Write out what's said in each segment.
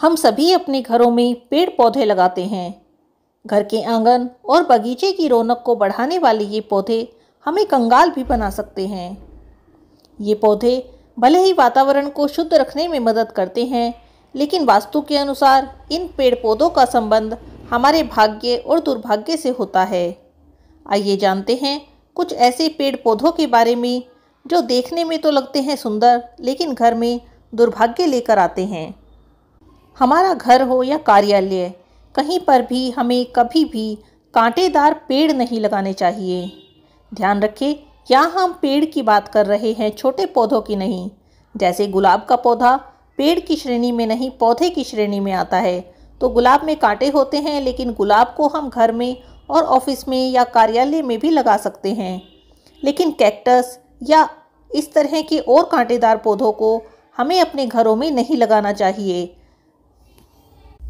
हम सभी अपने घरों में पेड़ पौधे लगाते हैं घर के आंगन और बगीचे की रौनक को बढ़ाने वाले ये पौधे हमें कंगाल भी बना सकते हैं ये पौधे भले ही वातावरण को शुद्ध रखने में मदद करते हैं लेकिन वास्तु के अनुसार इन पेड़ पौधों का संबंध हमारे भाग्य और दुर्भाग्य से होता है आइए जानते हैं कुछ ऐसे पेड़ पौधों के बारे में जो देखने में तो लगते हैं सुंदर लेकिन घर में दुर्भाग्य लेकर आते हैं हमारा घर हो या कार्यालय कहीं पर भी हमें कभी भी कांटेदार पेड़ नहीं लगाने चाहिए ध्यान रखें क्या हम पेड़ की बात कर रहे हैं छोटे पौधों की नहीं जैसे गुलाब का पौधा पेड़ की श्रेणी में नहीं पौधे की श्रेणी में आता है तो गुलाब में कांटे होते हैं लेकिन गुलाब को हम घर में और ऑफिस में या कार्यालय में भी लगा सकते हैं लेकिन कैक्टस या इस तरह के और कांटेदार पौधों को हमें अपने घरों में नहीं लगाना चाहिए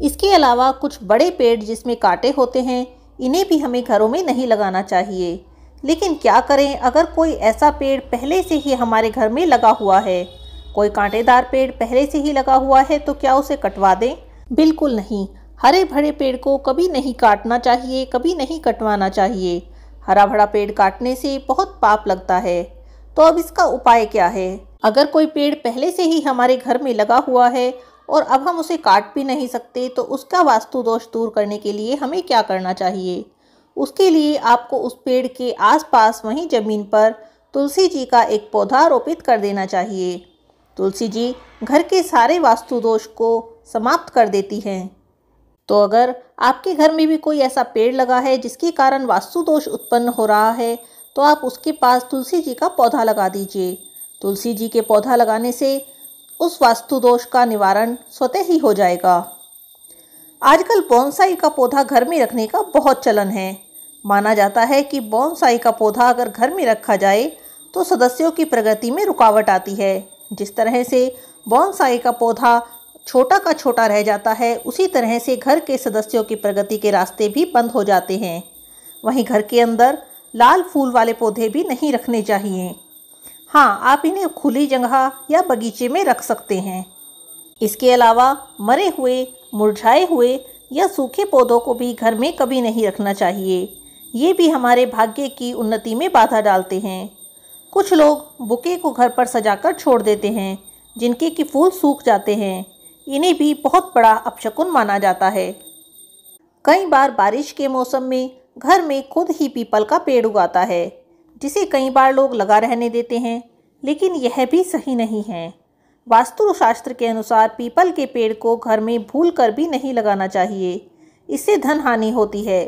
इसके अलावा कुछ बड़े पेड़ जिसमें कांटे होते हैं इन्हें भी हमें घरों में नहीं लगाना चाहिए लेकिन क्या करें अगर कोई ऐसा पेड़ पहले से ही हमारे घर में लगा हुआ है कोई कांटेदार पेड़ पहले से ही लगा हुआ है तो क्या उसे कटवा दें बिल्कुल नहीं हरे भरे पेड़ को कभी नहीं काटना चाहिए कभी नहीं कटवाना चाहिए हरा भरा पेड़ काटने से बहुत पाप लगता है तो अब इसका उपाय क्या है अगर कोई पेड़ पहले से ही हमारे घर में लगा हुआ है और अब हम उसे काट भी नहीं सकते तो उसका वास्तु दोष दूर करने के लिए हमें क्या करना चाहिए उसके लिए आपको उस पेड़ के आसपास वहीं ज़मीन पर तुलसी जी का एक पौधा रोपित कर देना चाहिए तुलसी जी घर के सारे वास्तु दोष को समाप्त कर देती हैं तो अगर आपके घर में भी कोई ऐसा पेड़ लगा है जिसके कारण वास्तु दोष उत्पन्न हो रहा है तो आप उसके पास तुलसी जी का पौधा लगा दीजिए तुलसी जी के पौधा लगाने से उस वास्तु दोष का निवारण स्वतः ही हो जाएगा आजकल बॉन्साई का पौधा घर में रखने का बहुत चलन है माना जाता है कि बॉन्साई का पौधा अगर घर में रखा जाए तो सदस्यों की प्रगति में रुकावट आती है जिस तरह से बॉन्साई का पौधा छोटा का छोटा रह जाता है उसी तरह से घर के सदस्यों की प्रगति के रास्ते भी बंद हो जाते हैं वहीं घर के अंदर लाल फूल वाले पौधे भी नहीं रखने चाहिए हाँ आप इन्हें खुली जगह या बगीचे में रख सकते हैं इसके अलावा मरे हुए मुरझाए हुए या सूखे पौधों को भी घर में कभी नहीं रखना चाहिए ये भी हमारे भाग्य की उन्नति में बाधा डालते हैं कुछ लोग बुके को घर पर सजाकर छोड़ देते हैं जिनके कि फूल सूख जाते हैं इन्हें भी बहुत बड़ा अपशकुन माना जाता है कई बार बारिश के मौसम में घर में खुद ही पीपल का पेड़ उगाता है जिसे कई बार लोग लगा रहने देते हैं लेकिन यह भी सही नहीं है वास्तुशास्त्र के अनुसार पीपल के पेड़ को घर में भूल कर भी नहीं लगाना चाहिए इससे धन हानि होती है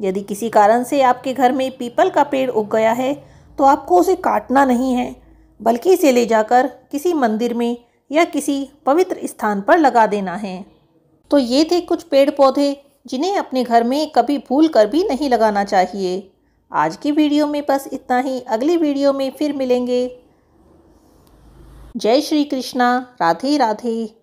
यदि किसी कारण से आपके घर में पीपल का पेड़ उग गया है तो आपको उसे काटना नहीं है बल्कि इसे ले जाकर किसी मंदिर में या किसी पवित्र स्थान पर लगा देना है तो ये थे कुछ पेड़ पौधे जिन्हें अपने घर में कभी भूल कर भी नहीं लगाना चाहिए आज की वीडियो में बस इतना ही अगली वीडियो में फिर मिलेंगे जय श्री कृष्णा राधे राधे